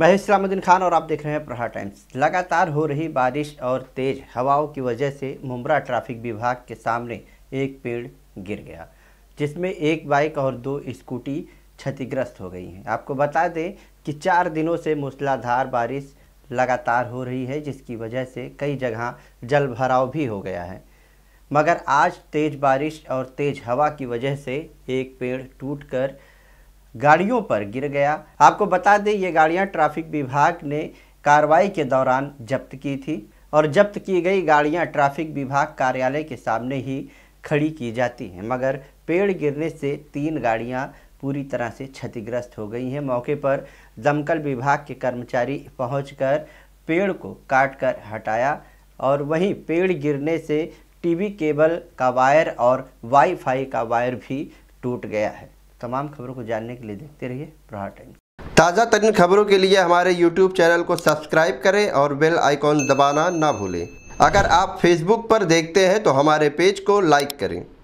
मैं इस्लामुद्दीन खान और आप देख रहे हैं प्रहार टाइम्स लगातार हो रही बारिश और तेज हवाओं की वजह से मुमरा ट्रैफिक विभाग के सामने एक पेड़ गिर गया जिसमें एक बाइक और दो स्कूटी क्षतिग्रस्त हो गई हैं आपको बता दें कि चार दिनों से मूसलाधार बारिश लगातार हो रही है जिसकी वजह से कई जगह जल भराव भी हो गया है मगर आज तेज़ बारिश और तेज़ हवा की वजह से एक पेड़ टूट गाड़ियों पर गिर गया आपको बता दें ये गाड़ियां ट्रैफिक विभाग ने कार्रवाई के दौरान जब्त की थी और जब्त की गई गाड़ियां ट्रैफिक विभाग कार्यालय के सामने ही खड़ी की जाती हैं मगर पेड़ गिरने से तीन गाड़ियां पूरी तरह से क्षतिग्रस्त हो गई हैं मौके पर दमकल विभाग के कर्मचारी पहुँच कर पेड़ को काट कर हटाया और वहीं पेड़ गिरने से टीवी केबल का वायर और वाईफाई का वायर भी टूट गया है तमाम खबरों को जानने के लिए देखते रहिए प्रहार टाइम ताज़ा तरीन खबरों के लिए हमारे यूट्यूब चैनल को सब्सक्राइब करें और बेल आइकॉन दबाना ना भूलें अगर आप फेसबुक पर देखते हैं तो हमारे पेज को लाइक करें